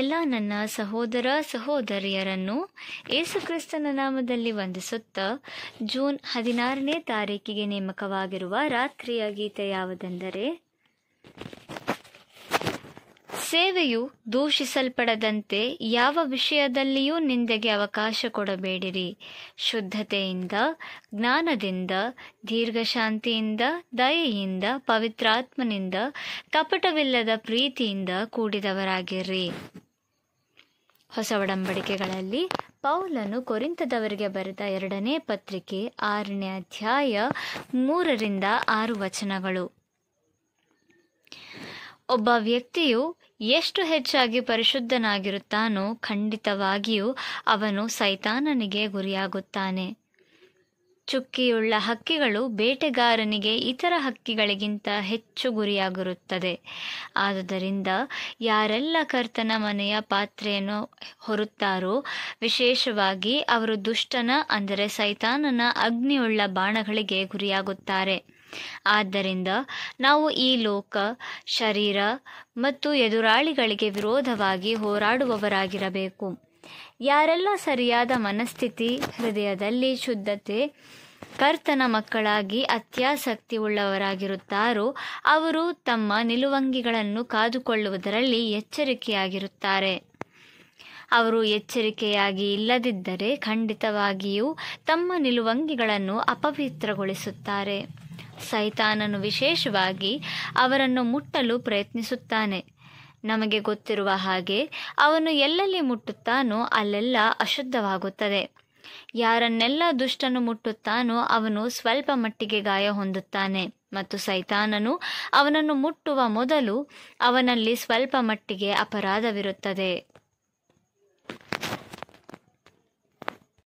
ಎಲ್ಲ ನನ್ನ ಸಹೋದರ ಸಹೋದರಿಯರನ್ನು ಏಸುಕ್ರಿಸ್ತನ ನಾಮದಲ್ಲಿ ವಂದಿಸುತ್ತಾ ಜೂನ್ ಹದಿನಾರನೇ ತಾರೀಕಿಗೆ ನೇಮಕವಾಗಿರುವ ರಾತ್ರಿಯ ಗೀತೆ ಯಾವುದೆಂದರೆ ಸೇವೆಯು ದೂಷಿಸಲ್ಪಡದಂತೆ ಯಾವ ವಿಷಯದಲ್ಲಿಯೂ ನಿಂದೆಗೆ ಅವಕಾಶ ಕೊಡಬೇಡಿರಿ ಶುದ್ಧತೆಯಿಂದ ಜ್ಞಾನದಿಂದ ದೀರ್ಘಶಾಂತಿಯಿಂದ ದಯೆಯಿಂದ ಪವಿತ್ರಾತ್ಮನಿಂದ ಕಪಟವಿಲ್ಲದ ಪ್ರೀತಿಯಿಂದ ಕೂಡಿದವರಾಗಿರ್ರಿ ಹೊಸ ಒಡಂಬಡಿಕೆಗಳಲ್ಲಿ ಪೌಲನು ಕೊರಿಂತದವರಿಗೆ ಬರೆದ ಎರಡನೇ ಪತ್ರಿಕೆ ಆರನೇ ಅಧ್ಯಾಯ ಮೂರರಿಂದ ಆರು ವಚನಗಳು ಒಬ್ಬ ವ್ಯಕ್ತಿಯು ಎಷ್ಟು ಹೆಚ್ಚಾಗಿ ಪರಿಶುದ್ಧನಾಗಿರುತ್ತಾನೋ ಖಂಡಿತವಾಗಿಯೂ ಅವನು ಸೈತಾನನಿಗೆ ಗುರಿಯಾಗುತ್ತಾನೆ ಚುಕ್ಕಿಯುಳ್ಳ ಹಕ್ಕಿಗಳು ಬೇಟೆಗಾರನಿಗೆ ಇತರ ಹಕ್ಕಿಗಳಿಗಿಂತ ಹೆಚ್ಚು ಗುರಿಯಾಗಿರುತ್ತದೆ ಆದುದರಿಂದ ಯಾರೆಲ್ಲ ಕರ್ತನ ಮನೆಯ ಪಾತ್ರೆಯನ್ನು ಹೊರುತ್ತಾರೋ ವಿಶೇಷವಾಗಿ ಅವರು ದುಷ್ಟನ ಅಂದರೆ ಸೈತಾನನ ಅಗ್ನಿಯುಳ್ಳ ಬಾಣಗಳಿಗೆ ಗುರಿಯಾಗುತ್ತಾರೆ ಆದ್ದರಿಂದ ನಾವು ಈ ಲೋಕ ಶರೀರ ಮತ್ತು ಎದುರಾಳಿಗಳಿಗೆ ವಿರೋಧವಾಗಿ ಹೋರಾಡುವವರಾಗಿರಬೇಕು ಯಾರೆಲ್ಲ ಸರಿಯಾದ ಮನಸ್ಥಿತಿ ಹೃದಯದಲ್ಲಿ ಶುದ್ಧತೆ ಕರ್ತನ ಮಕ್ಕಳಾಗಿ ಅತ್ಯಾಸಕ್ತಿ ಉಳ್ಳವರಾಗಿರುತ್ತಾರೋ ಅವರು ತಮ್ಮ ನಿಲುವಂಗಿಗಳನ್ನು ಕಾದುಕೊಳ್ಳುವುದರಲ್ಲಿ ಎಚ್ಚರಿಕೆಯಾಗಿರುತ್ತಾರೆ ಅವರು ಎಚ್ಚರಿಕೆಯಾಗಿ ಇಲ್ಲದಿದ್ದರೆ ಖಂಡಿತವಾಗಿಯೂ ತಮ್ಮ ನಿಲುವಂಗಿಗಳನ್ನು ಅಪವಿತ್ರಗೊಳಿಸುತ್ತಾರೆ ಸೈತಾನನು ವಿಶೇಷವಾಗಿ ಅವರನ್ನು ಮುಟ್ಟಲು ಪ್ರಯತ್ನಿಸುತ್ತಾನೆ ನಮಗೆ ಗೊತ್ತಿರುವ ಹಾಗೆ ಅವನು ಎಲ್ಲೆಲ್ಲಿ ಮುಟ್ಟುತ್ತಾನೋ ಅಲ್ಲೆಲ್ಲ ಅಶುದ್ಧವಾಗುತ್ತದೆ ಯಾರನ್ನೆಲ್ಲ ದುಷ್ಟನು ಮುಟ್ಟುತ್ತಾನೋ ಅವನು ಸ್ವಲ್ಪ ಮಟ್ಟಿಗೆ ಗಾಯ ಹೊಂದುತ್ತಾನೆ ಮತ್ತು ಸೈತಾನನು ಅವನನ್ನು ಮುಟ್ಟುವ ಮೊದಲು ಅವನಲ್ಲಿ ಸ್ವಲ್ಪ ಮಟ್ಟಿಗೆ ಅಪರಾಧವಿರುತ್ತದೆ